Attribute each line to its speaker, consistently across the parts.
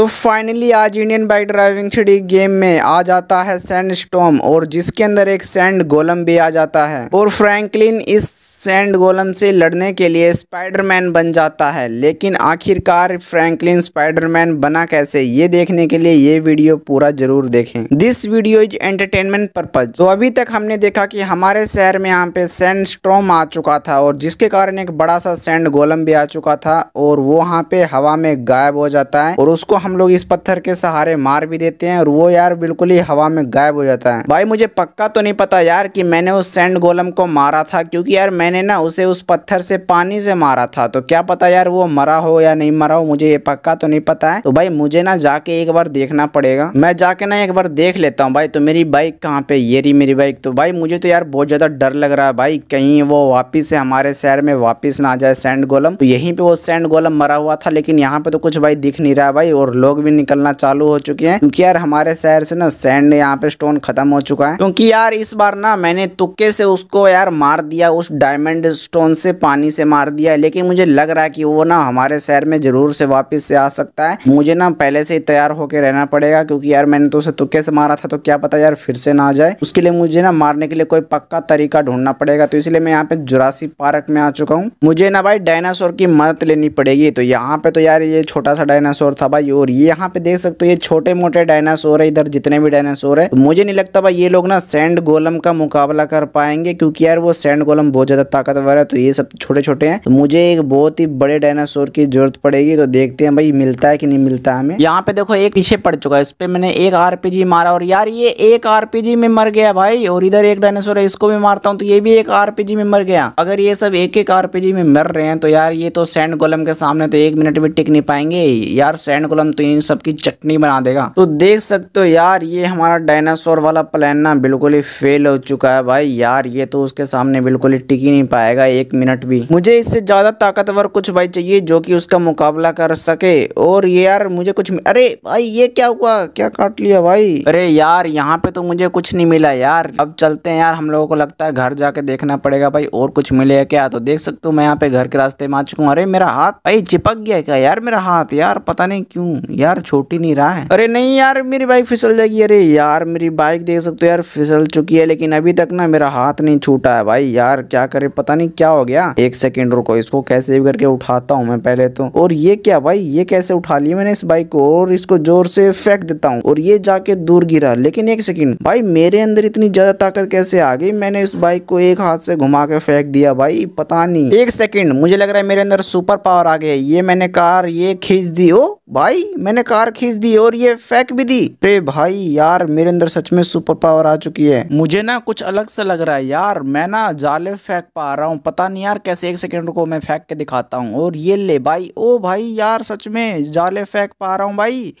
Speaker 1: तो फाइनली आज Indian bike driving three game में आ जाता है सैंड स्टॉम और जिसके अंदर एक सैंड गोलम भी आ जाता है और फ्रैंकलिन इस सेंड गोलम से लड़ने के लिए स्पाइडरमैन बन जाता है लेकिन आखिरकार फ्रैंकलिन स्पाइडरमैन बना कैसे ये देखने के लिए ये वीडियो पूरा जरूर देखें this video is entertainment purpose तो अभी तक हमने देखा कि हमारे शहर में यहाँ पे सेंड स्ट्रोम आ चुका था और जिसके कारण एक बड़ा सा सेंड गोलम भी आ चुका था और वो वहाँ पे हवा में गायब हो जाता है और उसको हम लोग इस पत्थर के सहारे मार भी देते हैं और वो यार बिल्कुल ही हवा में गायब हो जाता है भाई मुझे पक्का तो नहीं पता यार की मैंने उस सेंड गोलम को मारा था क्यूँकी यार मैंने ना उसे उस पत्थर से पानी से मारा था तो क्या पता यार वो मरा हो या नहीं मरा हो मुझे ये पक्का तो नहीं पता है तो भाई मुझे ना जाके एक बार देखना पड़ेगा मैं जाके ना एक बार देख लेता हूँ भाई तो मेरी बाइक कहाँ पे ये रही मेरी बाइक तो भाई मुझे तो यार बहुत ज़्यादा डर लग रहा है भाई कहीं वो वापिस से हमारे शहर में वापिस ना आ जाए सैंड गोलम तो यहीं पे वो सैंड गोलम मरा हुआ था लेकिन यहाँ पे तो कुछ भाई दिख नहीं रहा भाई और लोग भी निकलना चालू हो चुके हैं क्योंकि यार हमारे शहर से ना सैंड यहाँ पे स्टोन खत्म हो चुका है क्योंकि यार इस बार ना मैंने तुक्के से उसको यार मार दिया उस डायमंड डायमंड स्टोन से पानी से मार दिया है लेकिन मुझे लग रहा है कि वो ना हमारे शहर में जरूर से वापस से आ सकता है मुझे ना पहले से ही तैयार होकर रहना पड़ेगा क्योंकि यार मैंने तो उसे तुक्के से मारा था तो क्या पता यार फिर से ना जाए उसके लिए मुझे ना मारने के लिए कोई पक्का तरीका ढूंढना पड़ेगा तो इसलिए मैं यहाँ पे जुरासी पार्क में आ चुका हूँ मुझे ना भाई डायनासोर की मदद लेनी पड़ेगी तो यहाँ पे तो यार ये छोटा सा डायनासोर था भाई और ये यहाँ पे देख सकते हो ये छोटे मोटे डायनासोर है इधर जितने भी डायनासोर है मुझे नहीं लगता भाई ये लोग ना सेंड गोलम का मुकाबला कर पाएंगे क्योंकि यार वो सेंड गोलम बहुत ज्यादा ताकतवर है तो ये सब छोटे छोटे हैं तो मुझे एक बहुत ही बड़े डायनासोर की जरूरत पड़ेगी तो देखते हैं भाई मिलता है कि नहीं मिलता हमें यहाँ पे देखो एक पीछे पड़ चुका है इस पर मैंने एक आरपीजी मारा और यार ये एक आर में मर गया भाई और इधर एक डायनासोर है इसको भी मारता हूँ तो ये भी एक आरपीजी में मर गया अगर ये सब एक एक आरपीजी में मर रहे हैं तो यार ये तो सैंड गोलम के सामने तो एक मिनट भी टिक नहीं पाएंगे यार सैंड गोलम तो इन सबकी चटनी बना देगा तो देख सकते हो यार ये हमारा डायनासोर वाला प्लान ना बिल्कुल ही फेल हो चुका है भाई यार ये तो उसके सामने बिल्कुल ही टिकी नहीं नहीं पाएगा एक मिनट भी मुझे इससे ज़्यादा ताकतवर कुछ भाई चाहिए जो कि उसका मुकाबला कर सके और ये यार मुझे कुछ अरे भाई ये क्या हुआ क्या काट लिया भाई अरे यार यहाँ पे तो मुझे कुछ नहीं मिला यार अब चलते हैं यार हम लोगों को लगता है घर जाके देखना पड़ेगा भाई और कुछ मिलेगा क्या तो देख सकते हो मैं यहाँ पे घर के रास्ते में आ चुका हूँ अरे मेरा हाथ भाई चिपक गया क्या यार मेरा हाथ यार पता नहीं क्यूँ यार छोटी नहीं रहा है अरे नहीं यार मेरी बाइक फिसल जाएगी अरे यार मेरी बाइक देख सकते हो यार फिसल चुकी है लेकिन अभी तक ना मेरा हाथ नहीं छूटा है भाई यार क्या करे पता नहीं क्या हो गया एक सेकेंड रुको इसको कैसे भी करके उठाता हूँ मैं पहले तो और ये क्या भाई ये कैसे उठा लिया मैंने इस बाइक को और इसको जोर से फेंक देता हूँ और ये जाके दूर गिरा लेकिन एक सेकेंड भाई मेरे अंदर इतनी ज्यादा ताकत कैसे आ गई मैंने इस बाइक को एक हाथ से घुमा के फेंक दिया भाई पता नहीं एक सेकेंड मुझे लग रहा है मेरे अंदर सुपर पावर आ गया ये मैंने कार ये खींच दी ओ भाई मैंने कार खींच दी और ये फेंक भी दी अरे भाई यार मेरे अंदर सच में सुपर पावर आ चुकी है मुझे ना कुछ अलग सा लग रहा है यार मैं ना जाले फेंक पा रहा हूँ पता नहीं यार कैसे एक सेकेंड को मैं फेंक के दिखाता हूँ और ये ले भाई ओ भाई यार सच में जाले फेंक पा रहा हूँ भाई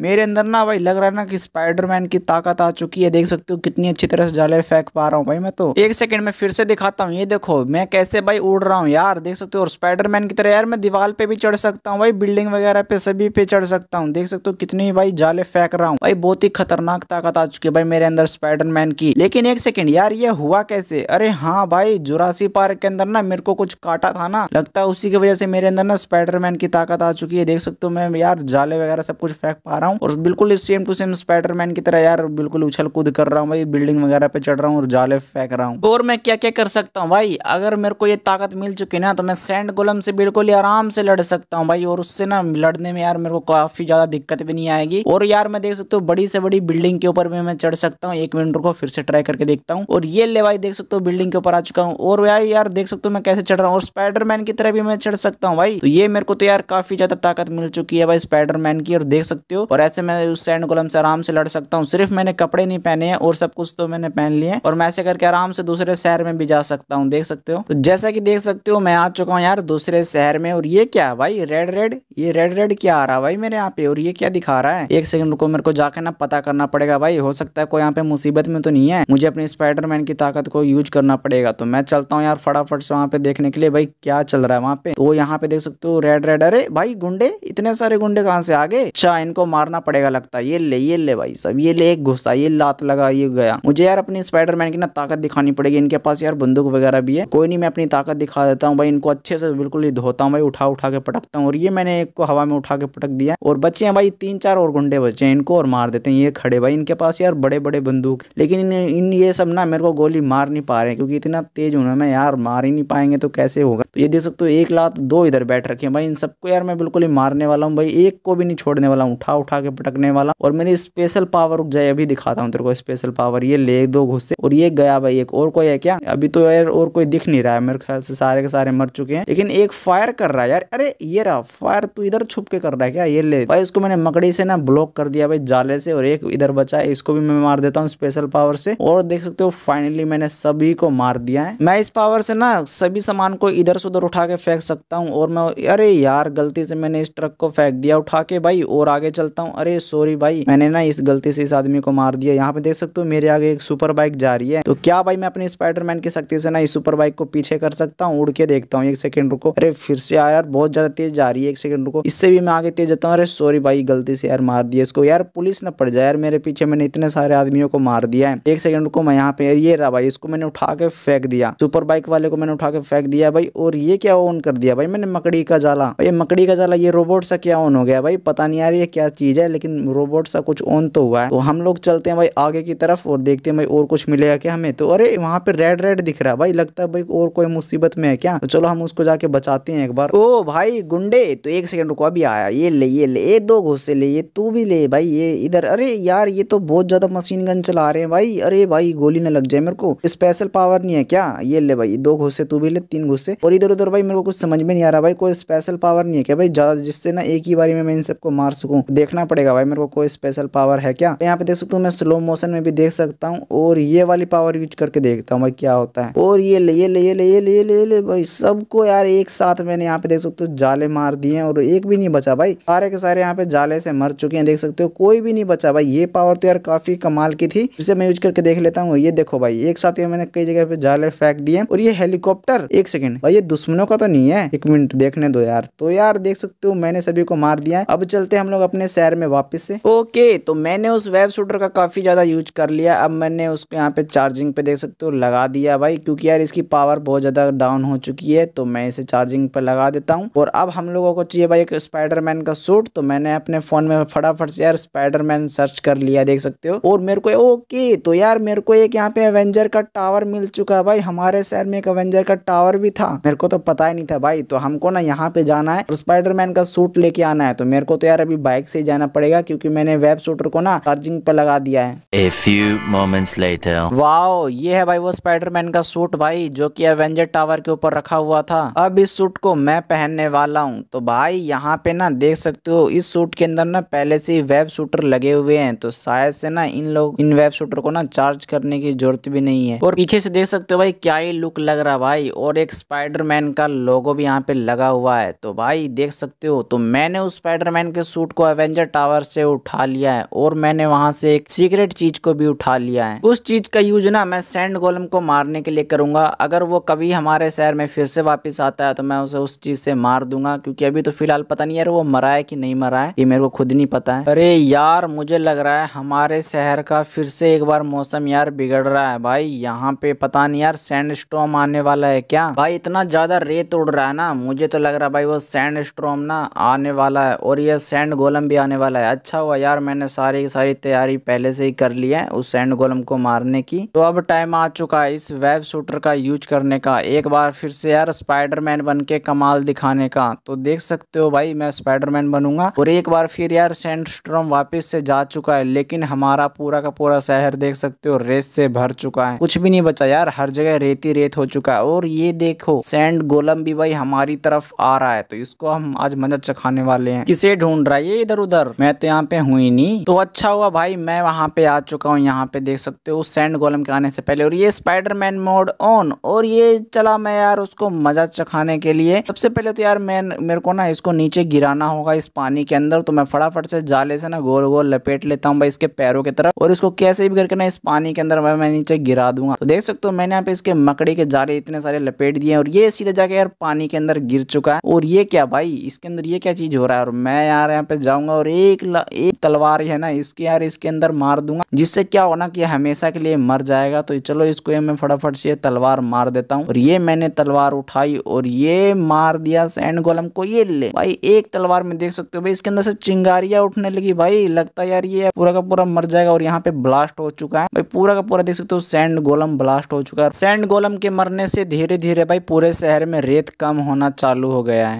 Speaker 1: मेरे अंदर ना भाई लग रहा है ना कि स्पाइडरमैन की ताकत आ चुकी है देख सकते हो कितनी अच्छी तरह से जाले फेंक पा रहा हूँ भाई मैं तो एक सेकंड में फिर से दिखाता हूँ ये देखो मैं कैसे भाई उड़ रहा हूँ यार देख सकते हो और स्पाइडरमैन की तरह यार मैं दीवार पे भी चढ़ सकता हूँ भाई बिल्डिंग वगैरह पे सभी पे चढ़ सकता हूँ देख सकते हो कितनी भाई जाले फेंक रहा हूँ भाई बहुत ही खतरनाक ताकत आ चुकी है भाई मेरे अंदर स्पाइडरमैन की लेकिन एक सेकंड यार ये हुआ कैसे अरे हाँ भाई जुरासी पार्क के अंदर ना मेरे को कुछ काटा था ना लगता है उसी की वजह से मेरे अंदर ना स्पाइडरमैन की ताकत आ चुकी है देख सकते हो मैं यार जाले वगैरह सब कुछ फेंक पा रहा रहा हूँ और बिल्कुल सेम टू सेम स्पाइडरमैन की तरह यार बिल्कुल उछल कूद कर रहा हूँ भाई बिल्डिंग वगैरह पे चढ़ रहा हूँ और जाले फेंक रहा हूँ और मैं क्या क्या कर सकता हूँ भाई अगर मेरे को ये ताकत मिल चुकी ना तो मैं सेंड गोलम से बिल्कुल आराम से लड़ सकता हूँ भाई और उससे ना लड़ने में यार मेरे को काफी ज्यादा दिक्कत भी नहीं आएगी और यार मैं देख सकता हूँ बड़ी से बड़ी बिल्डिंग के ऊपर भी मैं चढ़ सकता हूँ एक मिनट को फिर से ट्राई करके देखता हूँ और ये ले भाई देख सकते हो बिल्डिंग के ऊपर आ चुका हूँ और भाई यार देख सकते हो मैं कैसे चढ़ रहा हूँ और स्पाइडरमैन की तरह भी मैं चढ़ सकता हूँ भाई तो ये मेरे को तो यार काफी ज्यादा ताकत मिल चुकी है भाई स्पाइडरमैन की और देख सकते हो और ऐसे मैं उस सैंड गोलम से आराम से लड़ सकता हूँ सिर्फ मैंने कपड़े नहीं पहने हैं और सब कुछ तो मैंने पहन लिए और मैं ऐसे करके आराम से दूसरे शहर में भी जा सकता हूँ देख सकते हो तो जैसा की देख सकते हो मैं आ चुका हूँ यार दूसरे शहर में और ये क्या भाई रेड रेड ये रेड रेड क्या आ रहा भाई मेरे यहाँ पे और ये क्या दिखा रहा है एक सेकंड को मेरे को जाकर ना पता करना पड़ेगा भाई हो सकता है कोई यहाँ पे मुसीबत में तो नहीं है मुझे अपनी स्पाइडरमैन की ताकत को यूज करना पड़ेगा तो मैं चलता हूँ यार फटाफट से वहाँ पे देखने के लिए भाई क्या चल रहा है वहाँ पे तो यहाँ पे देख सकते हो रेड रेड अरे भाई गुंडे इतने सारे गुंडे कहाँ से आगे अच्छा इनको मार मारना पड़ेगा लगता है ये ले ये ले भाई सब ये ले घुसा ये लात लगा ये गया मुझे यार अपनी स्पाइडरमैन की ना ताकत दिखानी पड़ेगी इनके पास यार बंदूक वगैरह भी है कोई नहीं मैं अपनी ताकत दिखा देता हूँ भाई इनको अच्छे से बिल्कुल ही धोता हूँ भाई उठा उठा के पटकता हूँ और ये मैंने एक को हवा में उठा के पटक दिया और बच्चे हैं भाई तीन चार और गुंडे बच्चे हैं इनको और मार देते हैं ये खड़े भाई इनके पास यार बड़े बड़े बंदूक लेकिन इन ये सब ना मेरे को गोली मार नहीं पा रहे क्योंकि इतना तेज हूं ना मैं यार मार ही नहीं पाएंगे तो कैसे होगा तो ये देख सकते हो एक लात दो इधर बैठ रखे हैं भाई इन सबको यार मैं बिल्कुल ही मारने वाला हूँ भाई एक को भी नहीं छोड़ने वाला हूँ उठा उठा के पटकने वाला और मेरी स्पेशल पावर रुक जाए अभी दिखाता हूँ तेरे को स्पेशल पावर ये ले दो घुस्से और ये गया भाई एक और कोई है क्या अभी तो यार और कोई दिख नहीं रहा है मेरे ख्याल से सारे के सारे मर चुके हैं लेकिन एक फायर कर रहा है यार अरे ये रहा फायर तू इधर छुप के कर रहा है क्या ये ले भाई इसको मैंने मकड़ी से ना ब्लॉक कर दिया भाई जाले से और एक इधर बचा है इसको भी मैं मार देता हूँ स्पेशल पावर से और देख सकते हो फाइनली मैंने सभी को मार दिया है मैं इस पावर से ना सभी सामान को इधर उधर उठा के फेंक सकता हूँ और मैं अरे यार गलती से मैंने इस ट्रक को फेंक दिया उठा के भाई और आगे चलता हूँ अरे सॉरी भाई मैंने ना इस गलती से इस आदमी को मार दिया यहाँ पे देख सकते हो मेरे आगे एक सुपर बाइक जा रही है तो क्या भाई मैं अपने स्पाइडरमैन की शक्ति से ना इस सुपर बाइक को पीछे कर सकता हूँ उड़ के देखता हूँ एक सेकंड रुको अरे फिर से यार बहुत ज्यादा तेज जा रही है एक सेकंड रुको इससे भी मैं आगे तेज जाता हूँ अरे सॉरी भाई गलती से यार मार दिया इसको यार पुलिस ना पड़ जाए यार मेरे पीछे मैंने इतने सारे आदमियों को मार दिया है एक सेकंड को मैं यहाँ पे ये रहा भाई इसको मैंने उठा के फेंक दिया सुपर बाइक वाले को मैंने उठा के फेंक दिया भाई और ये क्या ऑन कर दिया भाई मैंने मकड़ी का जाला ये मकड़ी का जाला ये रोबोट सा क्या ऑन हो गया भाई पता नहीं यार ये क्या चीज़ है लेकिन रोबोट सा कुछ ऑन तो हुआ है तो हम लोग चलते हैं भाई आगे की तरफ और देखते हैं भाई और कुछ मिलेगा क्या हमें तो अरे वहाँ पे रेड रेड दिख रहा है भाई लगता है भाई और कोई मुसीबत में है क्या तो चलो हम उसको जाके बचाते हैं एक बार ओ भाई गुंडे तो एक सेकंड रुको अभी आया ये ले ये ले ये दो घुस्से ले ये तू भी ले भाई ये इधर अरे यार ये तो बहुत ज्यादा मशीन गन चला रहे हैं भाई अरे भाई गोली ना लग जाए मेरे को स्पेशल पावर नहीं है क्या ये ले भाई दो घुस्से तू भी ले तीन घुस्से और इधर इधर उधर भाई मेरे को कुछ समझ में नहीं आ रहा भाई कोई स्पेशल पावर नहीं है क्या भाई ज़्यादा जिससे ना एक ही बारी में मैं इन सबको मार सकूं देखना पड़ेगा भाई मेरे को कोई स्पेशल पावर है क्या यहाँ पे देख सकता तो हूँ मैं स्लो मोशन में भी देख सकता हूँ और ये वाली पावर यूज करके देखता हूँ भाई क्या होता है और ये ले ये ले ले ले ले ले भाई सबको यार एक साथ मैंने यहाँ पे देख सकते हो जाले मार दिए और एक भी नहीं बचा भाई सारे के सारे यहाँ पे जाले से मर चुके हैं देख सकते हो कोई भी नहीं बचा भाई ये पावर तो यार काफी कमाल की थी जिसे मैं यूज करके देख लेता हूँ ये देखो भाई एक साथ मैंने कई जगह पे जाले फेंक दिए और ये हेलीकॉप्टर एक सेकंड भाई ये दुश्मनों का तो नहीं है एक मिनट देखने दो यार तो यार देख सकते हो मैंने सभी को मार दिया है अब चलते हम लोग अपने शहर में वापिस से ओके तो मैंने उस वेब शूटर का काफी ज्यादा यूज कर लिया अब मैंने उसको यहाँ पे चार्जिंग पे देख सकते हो लगा दिया भाई क्योंकि यार इसकी पावर बहुत ज्यादा डाउन हो चुकी है तो मैं इसे चार्जिंग पे लगा देता हूँ और अब हम लोगों को चाहिए भाई एक स्पाइडरमैन का सूट तो मैंने अपने फोन में फटाफट से यार स्पाइडरमैन सर्च कर लिया देख सकते हो और मेरे को ओके तो यार मेरे को एक यहाँ पे एवेंजर का टावर मिल चुका है भाई हमारे शहर में एक एवेंजर का टावर भी था मेरे मेरे को तो पता ही नहीं था भाई तो हमको ना यहाँ पे जाना है और स्पाइडरमैन का सूट लेके आना है तो मेरे को तो यार अभी बाइक से जाना पड़ेगा क्योंकि मैंने वेब सूटर को ना चार्जिंग पे लगा दिया है A few moments later. Wow ये है भाई वो स्पाइडरमैन का सूट भाई जो कि एवेंजर टावर के ऊपर रखा हुआ था अब इस सूट को मैं पहनने वाला हूँ तो भाई यहाँ पे ना देख सकते हो इस सूट के अंदर ना पहले से वेब शूटर लगे हुए हैं तो शायद से ना इन लोग इन वेब शूटर को ना चार्ज करने की जरूरत भी नहीं है और पीछे से देख सकते हो भाई क्या ही लुक लग रहा भाई और एक स्पाइडर स्पाइडरमैन का लोगो भी यहाँ पे लगा हुआ है तो भाई देख सकते हो तो मैंने उस स्पाइडरमैन के सूट को एवेंजर टावर से उठा लिया है और मैंने वहां से एक सीक्रेट चीज को भी उठा लिया है उस चीज का यूज ना मैं सैंड गोलम को मारने के लिए करूंगा अगर वो कभी हमारे शहर में फिर से वापिस आता है तो मैं उसे उस चीज से मार दूंगा क्योंकि अभी तो फिलहाल पता नहीं यार वो मरा है कि नहीं मरा है ये मेरे को खुद नहीं पता है अरे यार मुझे लग रहा है हमारे शहर का फिर से एक बार मौसम यार बिगड़ रहा है भाई यहाँ पे पता नहीं यार सैंड स्टॉम आने वाला है क्या भाई इतना ज़्यादा रेत उड़ रहा है ना मुझे तो लग रहा भाई वो सैंड स्ट्रॉम ना आने वाला है और ये सैंड गोलम भी आने वाला है अच्छा हुआ यार मैंने सारी की सारी तैयारी पहले से ही कर ली है उस सैंड गोलम को मारने की तो अब टाइम आ चुका है इस वेब शूटर का यूज करने का एक बार फिर से यार स्पाइडरमैन बन के कमाल दिखाने का तो देख सकते हो भाई मैं स्पाइडरमैन बनूंगा और एक बार फिर यार सैंड स्ट्रॉम वापिस से जा चुका है लेकिन हमारा पूरा का पूरा शहर देख सकते हो रेत से भर चुका है कुछ भी नहीं बचा यार हर जगह रेती रेत हो चुका है और ये देखो सैंड एंड गोलम भी भाई हमारी तरफ आ रहा है तो इसको हम आज मदद चखाने वाले हैं किसे ढूंढ रहा है ये इधर उधर मैं तो यहाँ पे हुई नहीं तो अच्छा हुआ भाई मैं वहाँ पे आ चुका हूँ यहाँ पे देख सकते हो सेंड गोलम के आने से पहले और ये स्पाइडरमैन मोड ऑन और ये चला मैं यार उसको मजा चखाने के लिए सबसे पहले तो यार मैं मेरे को ना इसको नीचे गिराना होगा इस पानी के अंदर तो मैं फटाफट से जाले से ना गोल गोल लपेट लेता हूँ भाई इसके पैरों की तरफ और इसको कैसे भी करके ना इस पानी के अंदर मैं नीचे गिरा दूंगा तो देख सकते हो मैंने यहाँ पे इसके मकड़ी के जाले इतने सारे लपेट दिए और ये सीधा जाके यार पानी के अंदर गिर चुका है और ये क्या भाई इसके अंदर ये क्या चीज हो रहा है और मैं यार यहाँ पे जाऊंगा और एक एक तलवार है ना इसके यार इसके अंदर मार दूंगा जिससे क्या होना कि हमेशा के लिए मर जाएगा तो चलो इसको मैं फटाफट से तलवार मार देता हूँ और ये मैंने तलवार उठाई और ये मार दिया सैंड गोलम को ये ले भाई एक तलवार में देख सकते हो भाई इसके अंदर से चिंगारियां उठने लगी भाई लगता है यार ये पूरा का पूरा मर जाएगा और यहाँ पे ब्लास्ट हो चुका है भाई पूरा का पूरा देख सकते हो सैंड गोलम ब्लास्ट हो चुका है सैंड गोलम के मरने से धीरे धीरे भाई पूरे से शहर में रेत कम होना चालू हो गया है